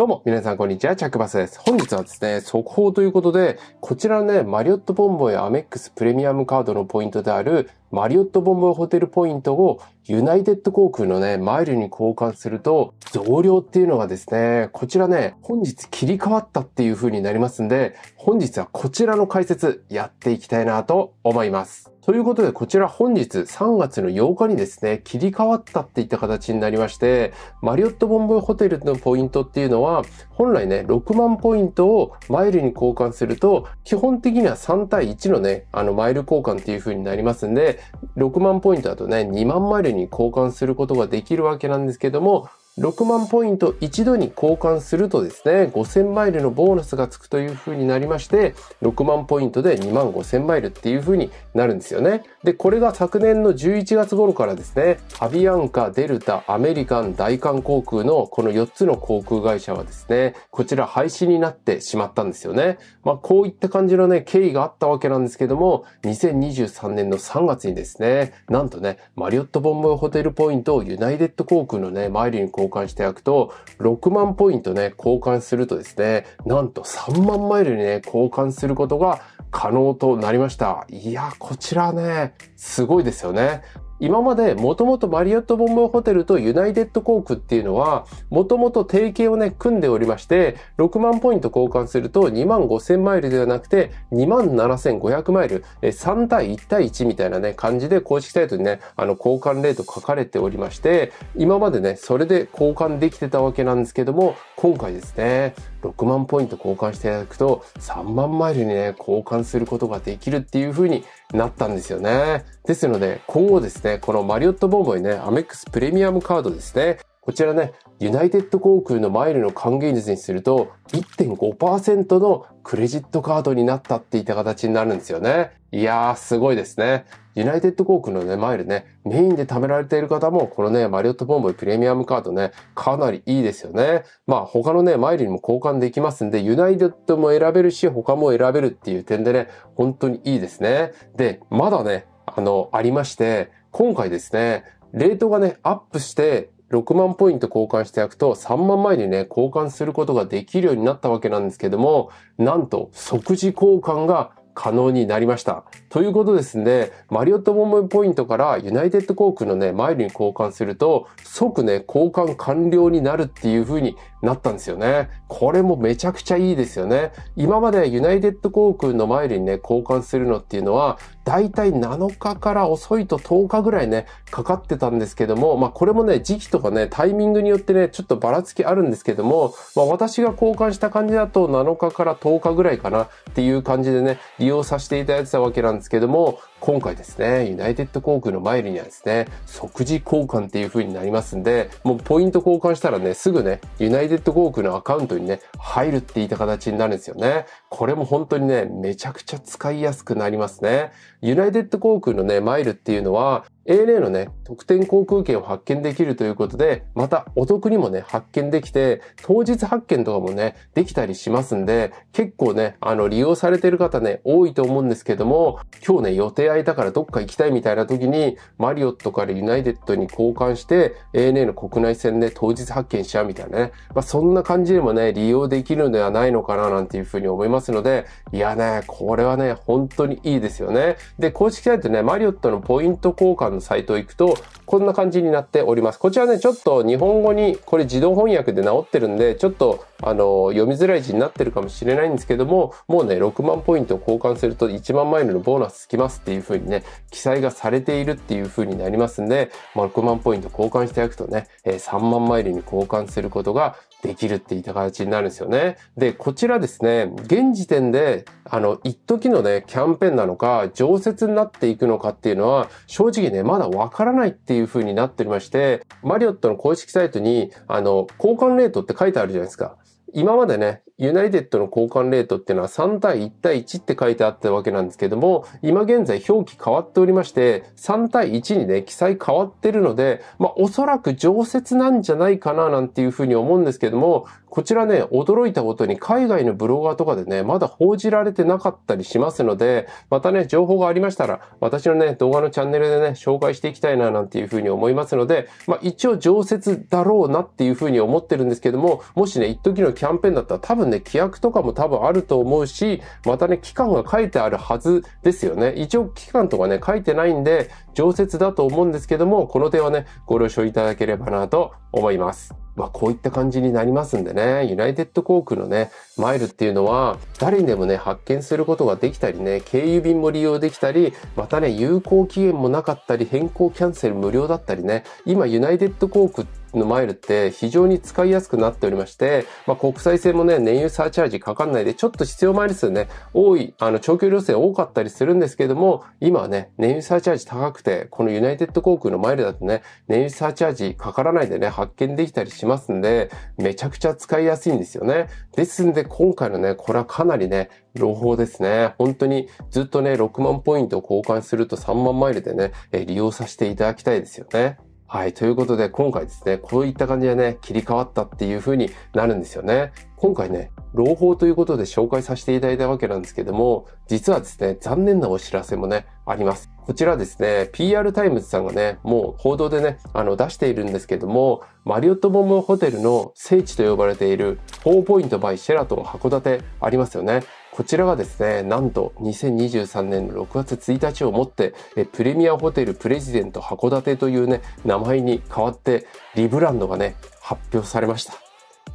どうも、皆さんこんにちは、チャックバスです。本日はですね、速報ということで、こちらのね、マリオットボンボイアメックスプレミアムカードのポイントである、マリオットボンボイホテルポイントを、ユナイテッド航空のね、マイルに交換すると、増量っていうのがですね、こちらね、本日切り替わったっていう風になりますんで、本日はこちらの解説、やっていきたいなと思います。ということで、こちら本日3月の8日にですね、切り替わったっていった形になりまして、マリオットボンボイホテルのポイントっていうのは、本来ね、6万ポイントをマイルに交換すると、基本的には3対1のね、あの、マイル交換っていう風になりますんで、6万ポイントだとね、2万マイルに交換することができるわけなんですけども、6万ポイント一度に交換するとですね、5000マイルのボーナスがつくという風になりまして、6万ポイントで2万5000マイルっていう風になるんですよね。で、これが昨年の11月頃からですね、アビアンカ、デルタ、アメリカン、大韓航空のこの4つの航空会社はですね、こちら廃止になってしまったんですよね。まあ、こういった感じのね、経緯があったわけなんですけども、2023年の3月にですね、なんとね、マリオットボンボー・ホテルポイントをユナイテッド航空のね、マイルに交換して焼くと、6万ポイントね、交換するとですね、なんと3万マイルにね、交換することが可能となりました。いや、こちらね、すごいですよね。今までもともとマリオットボンボンホテルとユナイテッド航空っていうのは、もともと提携をね、組んでおりまして、6万ポイント交換すると2万5000マイルではなくて、2万7500マイル、3対1対1みたいなね、感じで公式サイトにね、あの、交換レート書かれておりまして、今までね、それで交換できてたわけなんですけども、今回ですね、6万ポイント交換していただくと、3万マイルにね、交換することができるっていう風になったんですよね。ですので、今後ですね、このマリオットボンボイね、アメックスプレミアムカードですね、こちらね、ユナイテッド航空のマイルの還元率にすると1.5%のクレジットカードになったっていった形になるんですよね。いやー、すごいですね。ユナイテッド航空のね、マイルね、メインで貯められている方も、このね、マリオットボンボイプレミアムカードね、かなりいいですよね。まあ、他のね、マイルにも交換できますんで、ユナイテッドも選べるし、他も選べるっていう点でね、本当にいいですね。で、まだね、あの、ありまして、今回ですね、レートがね、アップして、6万ポイント交換しておくと3万枚にね、交換することができるようになったわけなんですけども、なんと即時交換が可能になりました。ということですね、マリオットモモポイントからユナイテッド航空のね、マイルに交換すると、即ね、交換完了になるっていう風になったんですよね。これもめちゃくちゃいいですよね。今までユナイテッド航空のマイルにね、交換するのっていうのは、大体7日から遅いと10日ぐらいね、かかってたんですけども、まあこれもね、時期とかね、タイミングによってね、ちょっとばらつきあるんですけども、まあ私が交換した感じだと7日から10日ぐらいかなっていう感じでね、利用させていただいてたわけなんですけども、今回ですね、ユナイテッド航空のマイルにはですね、即時交換っていう風になりますんで、もうポイント交換したらね、すぐね、ユナイテッド航空のアカウントにね、入るって言った形になるんですよね。これも本当にね、めちゃくちゃ使いやすくなりますね。ユナイテッド航空のね、マイルっていうのは、ANA のね、特典航空券を発見できるということで、またお得にもね、発見できて、当日発見とかもね、できたりしますんで、結構ね、あの、利用されてる方ね、多いと思うんですけども、今日ね、予定空いたからどっか行きたいみたいな時に、マリオットからユナイテッドに交換して、ANA の国内線で当日発見しちゃうみたいなね、まあ、そんな感じでもね、利用できるのではないのかな、なんていうふうに思いますので、いやね、これはね、本当にいいですよね。で、公式サイトね、マリオットのポイント交換んのサイト行くと、こんな感じになっております。こちらね、ちょっと日本語にこれ自動翻訳で直ってるんで、ちょっとあの、読みづらい字になってるかもしれないんですけども、もうね、6万ポイントを交換すると1万マイルのボーナスつきますっていう風にね、記載がされているっていう風になりますんで、6万ポイント交換していくとね、3万マイルに交換することができるっていった形になるんですよね。で、こちらですね、現時点で、あの、一時のね、キャンペーンなのか、常設になっていくのかっていうのは、正直ね、まだわからないっていう風になっておりまして、マリオットの公式サイトに、あの、交換レートって書いてあるじゃないですか。今までね、ユナイテッドの交換レートっていうのは3対1対1って書いてあったわけなんですけども、今現在表記変わっておりまして、3対1にね、記載変わってるので、まあおそらく常設なんじゃないかななんていうふうに思うんですけども、こちらね、驚いたことに海外のブロガーとかでね、まだ報じられてなかったりしますので、またね、情報がありましたら、私のね、動画のチャンネルでね、紹介していきたいななんていうふうに思いますので、まあ一応常設だろうなっていうふうに思ってるんですけども、もしね、一時のキャンペーンだったら多分なで規約とかも多分あると思うし、またね、期間が書いてあるはずですよね。一応期間とかね、書いてないんで、常設だと思うんですけども、この点はね、ご了承いただければなと思います。まあ、こういった感じになりますんでね、ユナイテッド航空のね、マイルっていうのは、誰にでもね、発見することができたりね、経由便も利用できたり、またね、有効期限もなかったり、変更キャンセル無料だったりね、今、ユナイテッド航空のマイルって非常に使いやすくなっておりまして、まあ、国際線もね、燃油サーチャージかかんないで、ちょっと必要マイル数ね、多い、あの、長距離路線多かったりするんですけども、今はね、燃油サーチャージ高くて、このユナイテッド航空のマイルだとね、燃油サーチャージかからないでね、発見できたりしますんで、めちゃくちゃ使いやすいんですよね。ですんで今回のね、これはかなりね、朗報ですね。本当にずっとね、6万ポイントを交換すると3万マイルでね、利用させていただきたいですよね。はい。ということで、今回ですね、こういった感じでね、切り替わったっていう風になるんですよね。今回ね、朗報ということで紹介させていただいたわけなんですけども、実はですね、残念なお知らせもね、あります。こちらですね、PR タイムズさんがね、もう報道でね、あの出しているんですけども、マリオットボムホテルの聖地と呼ばれている、4ポイントバイシェラトン函館ありますよね。こちらがですね、なんと2023年の6月1日をもって、プレミアホテルプレジデント函館というね、名前に変わって、リブランドがね、発表されました。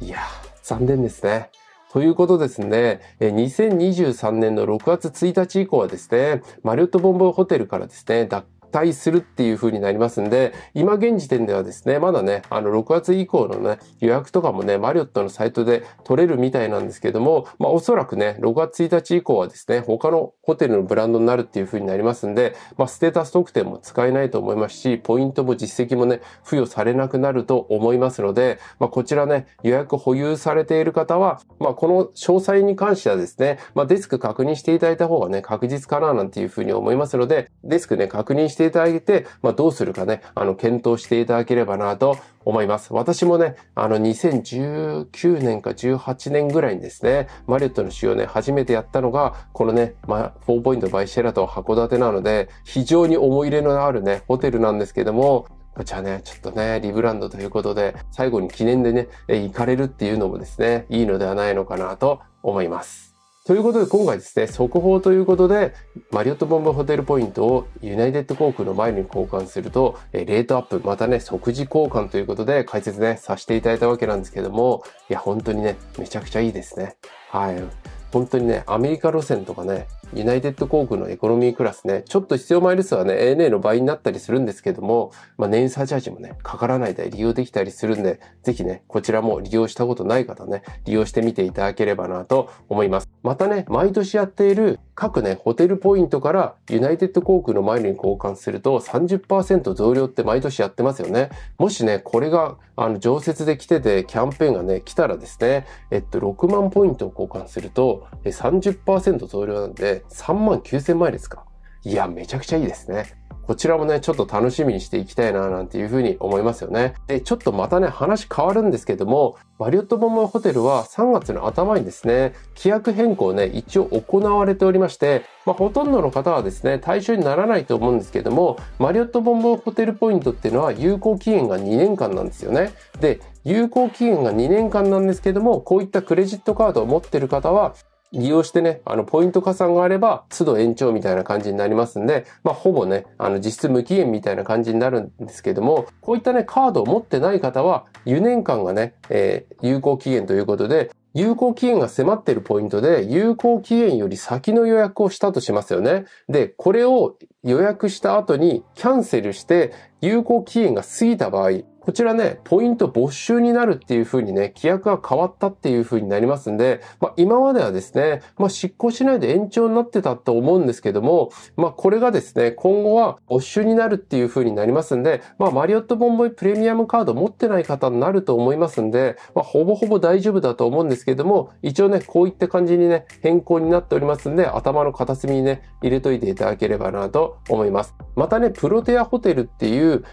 いやー、残念ですね。ということですね、2023年の6月1日以降はですね、マリオットボンボンホテルからですね、退するっていう風になりますんで、今現時点ではですね、まだね、あの、6月以降のね、予約とかもね、マリオットのサイトで取れるみたいなんですけども、まあ、おそらくね、6月1日以降はですね、他のホテルのブランドになるっていう風になりますんで、まあ、ステータス特典も使えないと思いますし、ポイントも実績もね、付与されなくなると思いますので、まあ、こちらね、予約保有されている方は、まあ、この詳細に関してはですね、まあ、デスク確認していただいた方がね、確実かななんていう風に思いますので、デスクね、確認してしていただいて、まあ、どうするかね、あの、検討していただければなと思います。私もね、あの、2019年か18年ぐらいにですね、マリオットの使用ね、初めてやったのが、このね、まあ、4ポイントバイシェラと函館なので、非常に思い入れのあるね、ホテルなんですけども、こちらね、ちょっとね、リブランドということで、最後に記念でね、行かれるっていうのもですね、いいのではないのかなと思います。ということで今回ですね、速報ということで、マリオットボンボホテルポイントをユナイテッド航空の前に交換すると、レートアップ、またね、即時交換ということで解説ね、させていただいたわけなんですけども、いや、本当にね、めちゃくちゃいいですね。はい。本当にね、アメリカ路線とかね、ユナイテッド航空のエコノミークラスね、ちょっと必要マイル数はね、ANA の倍になったりするんですけども、まあ、年差サチャージもね、かからないで利用できたりするんで、ぜひね、こちらも利用したことない方ね、利用してみていただければなと思います。またね、毎年やっている各ね、ホテルポイントからユナイテッド航空のマイルに交換すると30%増量って毎年やってますよね。もしね、これが、あの、常設で来てて、キャンペーンがね、来たらですね、えっと、6万ポイントを交換すると、30%増量なんで、3万9000枚ですかいや、めちゃくちゃいいですね。こちらもね、ちょっと楽しみにしていきたいな、なんていうふうに思いますよね。で、ちょっとまたね、話変わるんですけども、マリオットボンバーホテルは3月の頭にですね、規約変更ね、一応行われておりまして、まあ、ほとんどの方はですね、対象にならないと思うんですけども、マリオットボンボンホテルポイントっていうのは有効期限が2年間なんですよね。で、有効期限が2年間なんですけども、こういったクレジットカードを持ってる方は、利用してね、あの、ポイント加算があれば、都度延長みたいな感じになりますんで、まあ、ほぼね、あの、実質無期限みたいな感じになるんですけども、こういったね、カードを持ってない方は、4年間がね、えー、有効期限ということで、有効期限が迫っているポイントで、有効期限より先の予約をしたとしますよね。で、これを予約した後にキャンセルして、有効期限が過ぎた場合、こちらね、ポイント没収になるっていう風にね、規約が変わったっていう風になりますんで、まあ今まではですね、まあ執行しないで延長になってたと思うんですけども、まあこれがですね、今後は没収になるっていう風になりますんで、まあマリオットボンボイプレミアムカード持ってない方になると思いますんで、まあほぼほぼ大丈夫だと思うんですですけれども、一応ね、こういった感じにね、変更になっておりますんで、頭の片隅にね、入れといていただければなと思います。またね、プロテアホテルっていう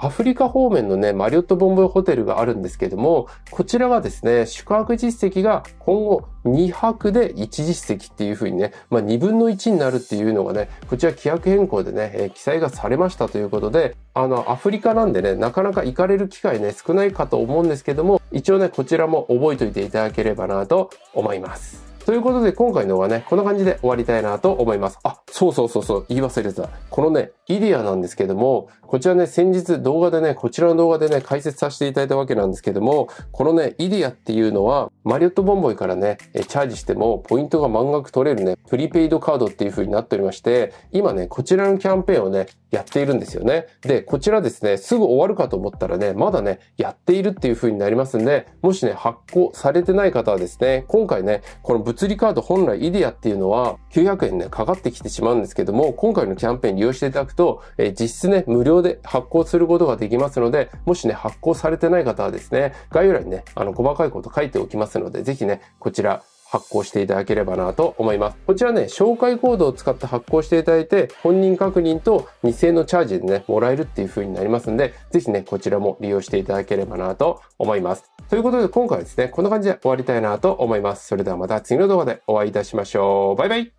アフリカ方面のね、マリオットボンボイホテルがあるんですけども、こちらはですね、宿泊実績が今後2泊で1実績っていう風にね、まあ、2分の1になるっていうのがね、こちら規約変更でね、えー、記載がされましたということで、あの、アフリカなんでね、なかなか行かれる機会ね、少ないかと思うんですけども、一応ね、こちらも覚えておいていただければなと思います。ということで、今回の動画ね、こんな感じで終わりたいなと思います。あ、そうそうそうそう、言い忘れてた。このね、イディアなんですけども、こちらね、先日動画でね、こちらの動画でね、解説させていただいたわけなんですけども、このね、イディアっていうのは、マリオットボンボイからね、チャージしても、ポイントが満額取れるね、プリペイドカードっていう風になっておりまして、今ね、こちらのキャンペーンをね、やっているんですよね。で、こちらですね、すぐ終わるかと思ったらね、まだね、やっているっていう風になりますんで、もしね、発行されてない方はですね、今回ね、この物理カード本来イデアっていうのは900円ね、かかってきてしまうんですけども、今回のキャンペーン利用していただくと、え実質ね、無料で発行することができますので、もしね、発行されてない方はですね、概要欄にね、あの、細かいこと書いておきますので、ぜひね、こちら、発行していただければなと思います。こちらね、紹介コードを使って発行していただいて、本人確認と2000円のチャージでね、もらえるっていう風になりますんで、ぜひね、こちらも利用していただければなと思います。ということで今回はですね、こんな感じで終わりたいなと思います。それではまた次の動画でお会いいたしましょう。バイバイ